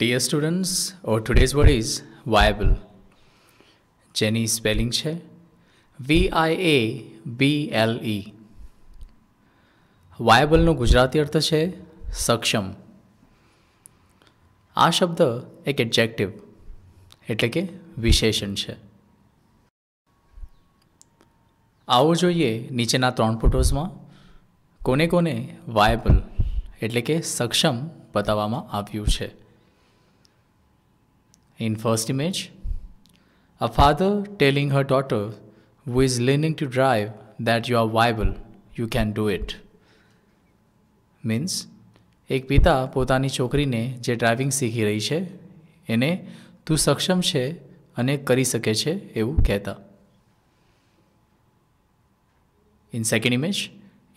Dear students our today's word is viable જેની સ્પેલિંગ છે વી આઈ એ બી એલ ઈ વાયબલનો ગુજરાતી અર્થ છે સક્ષમ આ શબ્દ એક એડજેક્ટિવ એટલે કે વિશેષણ છે આવો જોઈએ નીચેના ત્રણ ફોટોઝમાં કોને કોને વાયબલ એટલે કે સક્ષમ બતાવવામાં આવ્યું છે In first image, a father telling her daughter who is leaning to drive that you are viable, you can do it. Means એક પિતા પોતાની છોકરીને જે ડ્રાઇવિંગ શીખી રહી છે એને તું સક્ષમ છે અને કરી શકે છે એવું કહેતા in second image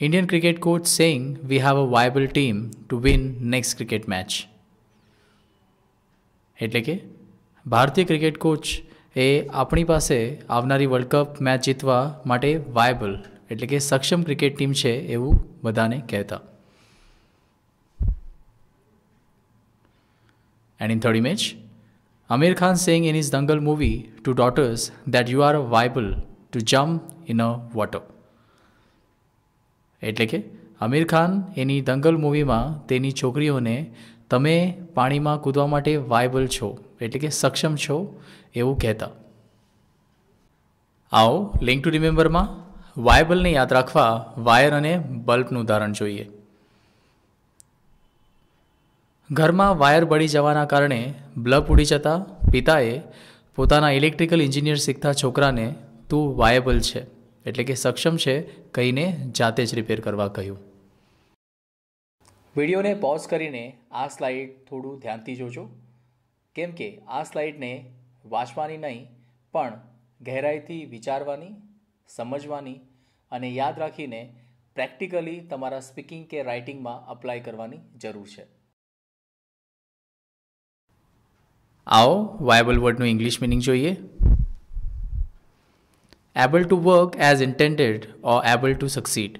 Indian cricket coach saying we have a viable team to win next cricket match એટલે કે ભારતીય ક્રિકેટ કોચ એ આપણી પાસે આવનારી વર્લ્ડ કપ મેચ જીતવા માટે વાયબલ એટલે કે સક્ષમ ક્રિકેટ ટીમ છે એવું બધાને કહેતા and in third image Amir Khan saying in his Dangal movie to daughters that you are viable to jump in a water એટલે કે આમિર ખાન એની દંગલ મૂવીમાં તેની છોકરીઓને તમે પાણીમાં કૂદવા માટે વાયબલ છો એટલે કે સક્ષમ છો એવું કહેતા આવો લિંક ટુ રિમેમ્બરમાં વાયબલને યાદ રાખવા વાયર અને બલ્બનું ઉદાહરણ જોઈએ ઘરમાં વાયર બળી જવાના કારણે બ્લબ ઉડી જતા પિતાએ પોતાના ઇલેક્ટ્રિકલ એન્જિનિયર શીખતા છોકરાને તું વાયેબલ છે એટલે કે સક્ષમ છે કહીને જાતે જ રિપેર કરવા કહ્યું વિડીયોને પોઝ કરીને આ સ્લાઇડ થોડું ધ્યાનથી જોજો કેમ કે આ સ્લાઇડને વાંચવાની નહીં પણ ગહેરાઈથી વિચારવાની સમજવાની અને યાદ રાખીને પ્રેક્ટિકલી તમારા સ્પીકિંગ કે રાઇટિંગમાં અપ્લાય કરવાની જરૂર છે આવો વાયબલ વર્ડનું ઇંગ્લિશ મિનિંગ જોઈએ able to work as intended or able to succeed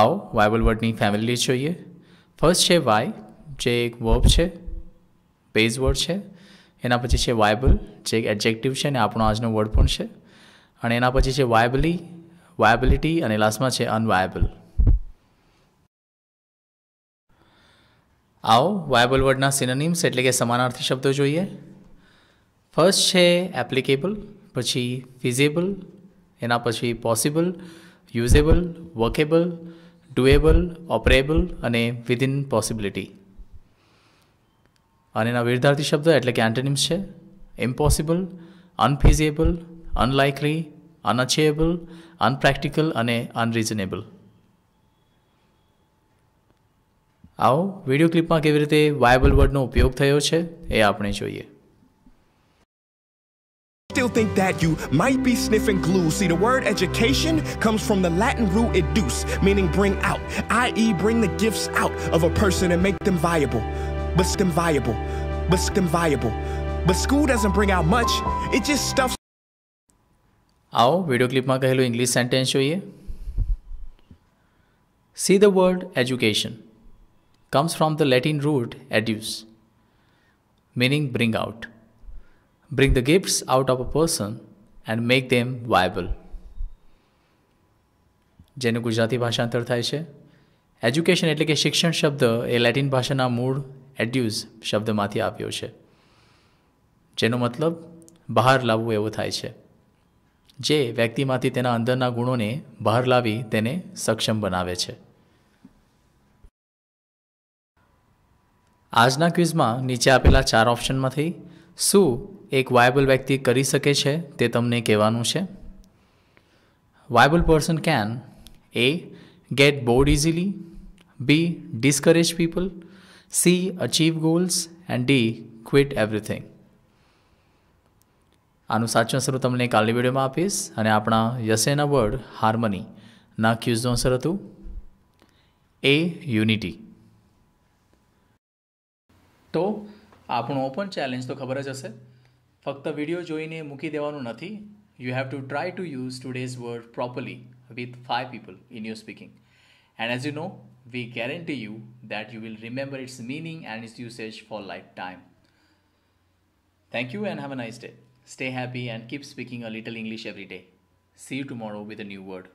આવો વાયબલ વર્ડની ફેમિલી જોઈએ ફર્સ્ટ છે વાય જે એક વર્બ છે પેઝ વર્ડ છે એના પછી છે વાયબલ જે એક એડજેક્ટિવ છે ને આપણો આજનો વર્ડ પણ છે અને એના પછી છે વાયબલી વાયબિલિટી અને લાસ્ટમાં છે અનવાયબલ આવો વાયબલ વર્ડના સિનોનિમ્સ એટલે કે સમાનાર્થી શબ્દો જોઈએ ફર્સ્ટ છે એપ્લિકેબલ પછી ફિઝેબલ એના પછી possible usable workable doable operable અને વિધિન પોસિબિલિટી અને એના વિરુદ્ધાર્થી શબ્દ એટલે કે એન્ટોનિમ્સ છે ઇમ્પોસિબલ અનફિઝેબલ અનલાઇકલી અનઅચેબલ અનપ્રેક્ટિકલ અને અનરિઝનેબલ આવો વિડીયો ક્લિપમાં કેવી રીતે વાયબલ વર્ડનો ઉપયોગ થયો છે એ આપણે જોઈએ Still think that you might be sniffing glue. See, the word education comes from the Latin root educe, meaning bring out, i.e., bring the gifts out of a person and make them viable but STEM viable, but STEM viable. But school doesn't bring out much, it just stuffs. आओ video clip में कहेलो English sentence જોઈએ See the word education comes from the Latin root educe meaning bring out. Bring the gifts out of a person and make them viable. જેનું ગુજરાતી ભાષાંતર થાય છે education એટલે કે શિક્ષણ શબ્દ એ લેટિન ભાષાના મૂળ એડ્યુઝ શબ્દમાંથી આવ્યો છે જેનો મતલબ બહાર લાવવું એવો થાય છે જે વ્યક્તિમાંથી તેના અંદરના ગુણોને બહાર લાવી તેને સક્ષમ બનાવે છે આજના ક્વિઝમાં નીચે આપેલા ચાર ઓપ્શનમાંથી શું એક વાયબલ વ્યક્તિ કરી શકે છે તે તમને કહેવાનું છે viable person can a get bored easily be discourage people see achieve goals and the quit everything આનું સાચું આન્સર હું તમને કાલની વિડીયોમાં આપીશ અને આપણા યસેના વર્ડ હાર્મની ના ક્યુઝનો આન્સર હતું એ યુનિટી તો આપણો ઓપન ચેલેન્જ તો ખબર જ હશે ફક્ત વિડીયો જોઈને મૂકી દેવાનું નથી you have to try to use today's word properly with five people in your speaking and as you know We guarantee you that you will remember its meaning and its usage for lifetime. Thank you and have a nice day. Stay happy and keep speaking a little English every day. See you tomorrow with a new word.